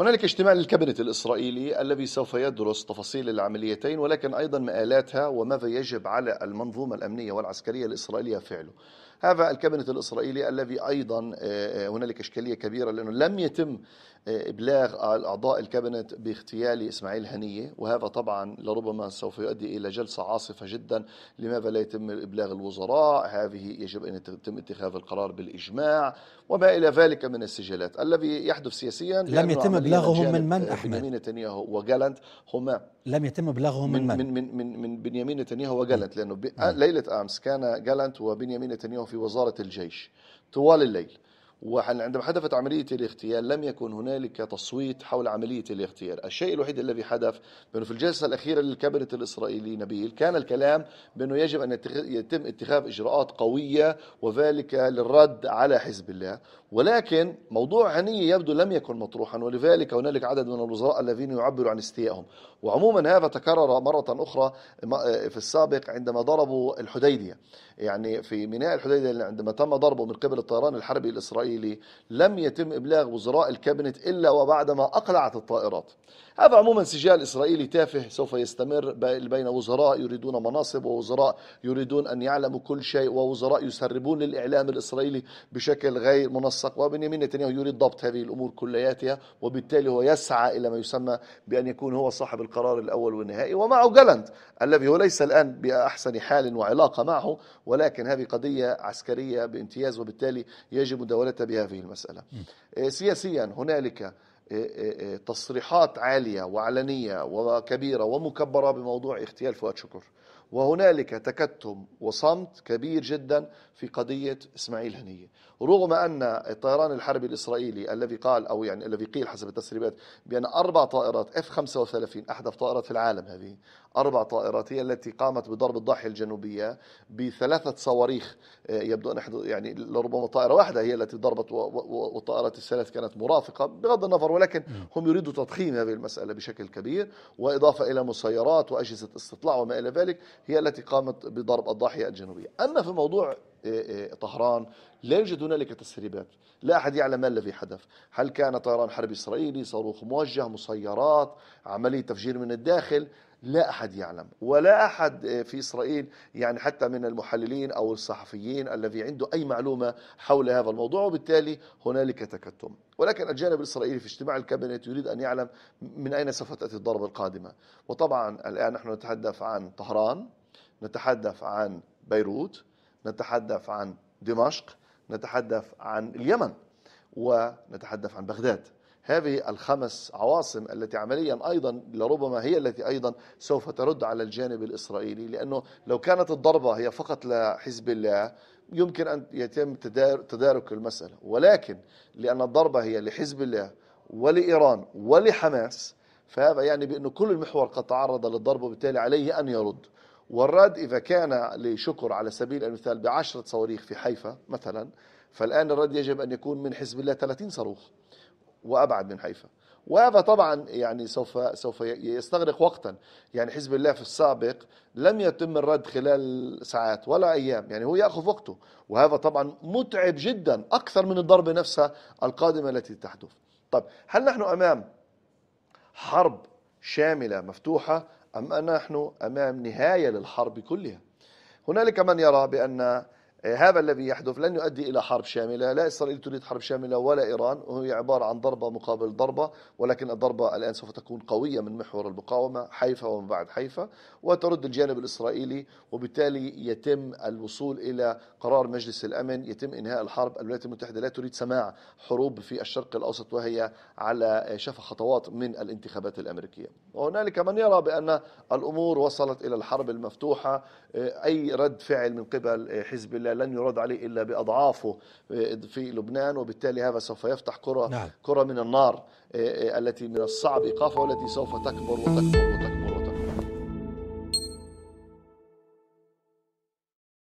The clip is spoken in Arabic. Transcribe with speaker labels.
Speaker 1: هنالك اجتماع للكابينت الإسرائيلي الذي سوف يدرس تفاصيل العمليتين ولكن أيضا مآلاتها وماذا يجب على المنظومة الأمنية والعسكرية الإسرائيلية فعله هذا الكابينت الإسرائيلي الذي أيضا آه، آه، هنالك إشكالية كبيرة لأنه لم يتم آه، إبلاغ أعضاء الكابينت باغتيال إسماعيل هنية وهذا طبعا لربما سوف يؤدي إلى جلسة عاصفة جدا لماذا لا يتم إبلاغ الوزراء هذه يجب أن يتم اتخاذ القرار بالإجماع وما إلى ذلك من السجلات الذي يحدث سياسيا لم يتم ابلاغهم من من آه، أحمد؟ بنيامين نتنياهو وجالنت هما لم يتم إبلاغهم من من؟ من من, من, من بنيامين نتنياهو وجالنت لأنه آه، ليلة أمس كان جالنت وبنيامين نتنياهو في وزارة الجيش طوال الليل وعندما حدثت عملية الاغتيال لم يكن هنالك تصويت حول عملية الاغتيال الشيء الوحيد الذي حدث بأنه في الجلسة الأخيرة للكابينة الإسرائيلي نبيل كان الكلام بأنه يجب أن يتم اتخاذ إجراءات قوية وذلك للرد على حزب الله ولكن موضوع هنية يبدو لم يكن مطروحا ولذلك هنالك عدد من الوزراء الذين يعبروا عن استيائهم وعموما هذا تكرر مرة أخرى في السابق عندما ضربوا الحديدية يعني في ميناء الحديدية عندما تم ضربه من قبل الطيران الحربي الإسرائيلي الإسرائيلي لم يتم إبلاغ وزراء الكابنت إلا وبعدما أقلعت الطائرات هذا عموما سجال إسرائيلي تافه سوف يستمر بين وزراء يريدون مناصب ووزراء يريدون أن يعلموا كل شيء ووزراء يسربون للإعلام الإسرائيلي بشكل غير منسق وبنيامين نتنياهو يريد ضبط هذه الأمور كلياتها وبالتالي هو يسعى إلى ما يسمى بأن يكون هو صاحب القرار الأول والنهائي ومعه جالنت الذي هو ليس الآن بأحسن حال وعلاقة معه ولكن هذه قضية عسكرية بامتياز وبالتالي يجب مداولتها الأئمة بهذه المسألة آه، سياسيا هنالك آه، آه، تصريحات عالية وعلنية وكبيرة ومكبرة بموضوع اغتيال فؤاد شكر وهنالك تكتم وصمت كبير جدا في قضية إسماعيل هنية رغم أن الطيران الحربي الإسرائيلي الذي قال أو يعني الذي قيل حسب التسريبات بأن أربع طائرات F-35 أحدث طائرات في العالم هذه أربع طائرات هي التي قامت بضرب الضاحية الجنوبية بثلاثة صواريخ آه، يبدو أن يعني لربما طائرة واحدة هي التي ضربت والطائرات الثلاث كانت مرافقة بغض النظر ولكن نعم. هم يريدوا تضخيم هذه المسألة بشكل كبير وإضافة إلى مسيرات وأجهزة استطلاع وما إلى ذلك هي التي قامت بضرب الضاحية الجنوبية أما في موضوع آه، آه، طهران لا يوجد هنالك تسريبات لا أحد يعلم ما الذي حدث هل كان طيران حرب إسرائيلي صاروخ موجه مسيرات عملية تفجير من الداخل لا أحد يعلم ولا أحد في إسرائيل يعني حتى من المحللين أو الصحفيين الذي عنده أي معلومة حول هذا الموضوع وبالتالي هنالك تكتم ولكن الجانب الإسرائيلي في اجتماع الكابينت يريد أن يعلم من أين سوف تأتي الضربة القادمة وطبعا الآن نحن نتحدث عن طهران نتحدث عن بيروت نتحدث عن دمشق نتحدث عن اليمن ونتحدث عن بغداد هذه الخمس عواصم التي عمليا أيضا لربما هي التي أيضا سوف ترد على الجانب الإسرائيلي لأنه لو كانت الضربة هي فقط لحزب الله يمكن أن يتم تدارك المسألة ولكن لأن الضربة هي لحزب الله ولإيران ولحماس فهذا يعني بأنه كل المحور قد تعرض للضرب وبالتالي عليه أن يرد والرد إذا كان لشكر على سبيل المثال بعشرة صواريخ في حيفا مثلا فالآن الرد يجب أن يكون من حزب الله 30 صاروخ وابعد من حيفا وهذا طبعا يعني سوف سوف يستغرق وقتا يعني حزب الله في السابق لم يتم الرد خلال ساعات ولا ايام يعني هو ياخذ وقته وهذا طبعا متعب جدا اكثر من الضربه نفسها القادمه التي تحدث طب هل نحن امام حرب شامله مفتوحه ام نحن امام نهايه للحرب كلها هنالك من يرى بان إيه، هذا الذي يحدث لن يؤدي إلى حرب شاملة لا إسرائيل تريد حرب شاملة ولا إيران وهي عبارة عن ضربة مقابل ضربة ولكن الضربة الآن سوف تكون قوية من محور المقاومة حيفا ومن بعد حيفا وترد الجانب الإسرائيلي وبالتالي يتم الوصول إلى قرار مجلس الأمن يتم إنهاء الحرب الولايات المتحدة لا تريد سماع حروب في الشرق الأوسط وهي على شفا خطوات من الانتخابات الأمريكية وهنالك من يرى بأن الأمور وصلت إلى الحرب المفتوحة إيه، أي رد فعل من قبل إيه، حزب الله لن يرد عليه إلا بأضعافه في لبنان وبالتالي هذا سوف يفتح كرة, نعم. كرة من النار إيه، إيه، التي من الصعب إيقافها والتي سوف تكبر وتكبر وتكبر